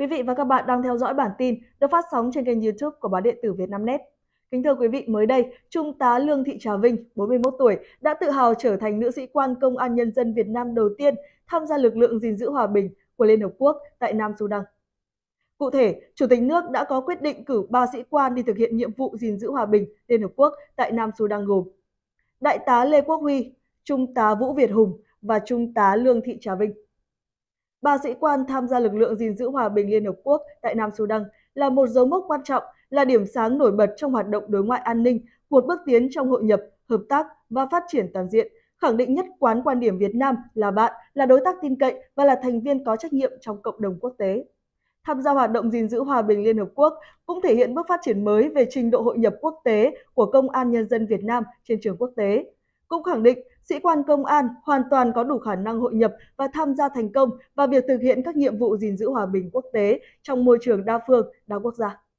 Quý vị và các bạn đang theo dõi bản tin được phát sóng trên kênh YouTube của báo điện tử Vietnamnet. Kính thưa quý vị, mới đây, Trung tá Lương Thị Trà Vinh, 41 tuổi, đã tự hào trở thành nữ sĩ quan Công an Nhân dân Việt Nam đầu tiên tham gia lực lượng gìn giữ hòa bình của Liên Hợp Quốc tại Nam Sudan. Cụ thể, Chủ tịch nước đã có quyết định cử 3 sĩ quan đi thực hiện nhiệm vụ gìn giữ hòa bình Liên Hợp Quốc tại Nam Sudan gồm Đại tá Lê Quốc Huy, Trung tá Vũ Việt Hùng và Trung tá Lương Thị Trà Vinh. Ba sĩ quan tham gia lực lượng gìn giữ hòa bình Liên Hợp Quốc tại Nam Sudan là một dấu mốc quan trọng, là điểm sáng nổi bật trong hoạt động đối ngoại an ninh, một bước tiến trong hội nhập, hợp tác và phát triển toàn diện, khẳng định nhất quán quan điểm Việt Nam là bạn, là đối tác tin cậy và là thành viên có trách nhiệm trong cộng đồng quốc tế tham gia hoạt động gìn giữ hòa bình Liên Hợp Quốc cũng thể hiện bước phát triển mới về trình độ hội nhập quốc tế của Công an Nhân dân Việt Nam trên trường quốc tế cũng khẳng định sĩ quan công an hoàn toàn có đủ khả năng hội nhập và tham gia thành công vào việc thực hiện các nhiệm vụ gìn giữ hòa bình quốc tế trong môi trường đa phương đa quốc gia